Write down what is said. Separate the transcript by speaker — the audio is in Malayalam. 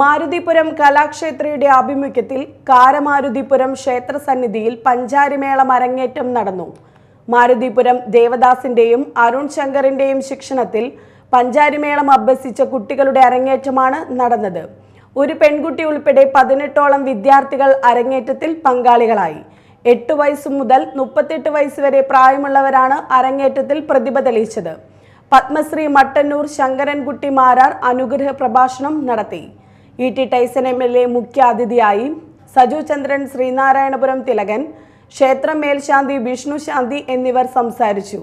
Speaker 1: മാരുതിപുരം കലാക്ഷേത്രയുടെ ആഭിമുഖ്യത്തിൽ കാരമാരുതിപുരം ക്ഷേത്രസന്നിധിയിൽ പഞ്ചാരിമേളം അരങ്ങേറ്റം നടന്നു മാരുതിപുരം ദേവദാസിന്റെയും അരുൺ ശങ്കറിന്റെയും ശിക്ഷണത്തിൽ പഞ്ചാരിമേളം അഭ്യസിച്ച കുട്ടികളുടെ അരങ്ങേറ്റമാണ് നടന്നത് ഒരു പെൺകുട്ടി ഉൾപ്പെടെ പതിനെട്ടോളം വിദ്യാർത്ഥികൾ അരങ്ങേറ്റത്തിൽ പങ്കാളികളായി എട്ട് വയസ്സ് മുതൽ മുപ്പത്തെട്ട് വയസ്സ് വരെ പ്രായമുള്ളവരാണ് അരങ്ങേറ്റത്തിൽ പ്രതിഭ തെളിയിച്ചത് പത്മശ്രീ മട്ടന്നൂർ ശങ്കരൻകുട്ടി മാരാർ അനുഗ്രഹ പ്രഭാഷണം നടത്തി E T Taison M L A മുഖ്യാതിഥിയായി സജു ചന്ദ്രൻ ശ്രീനാരായണപുരം തിലകൻ ക്ഷേത്രം മേൽശാന്തി വിഷ്ണുശാന്തി എന്നിവർ സംസാരിച്ചു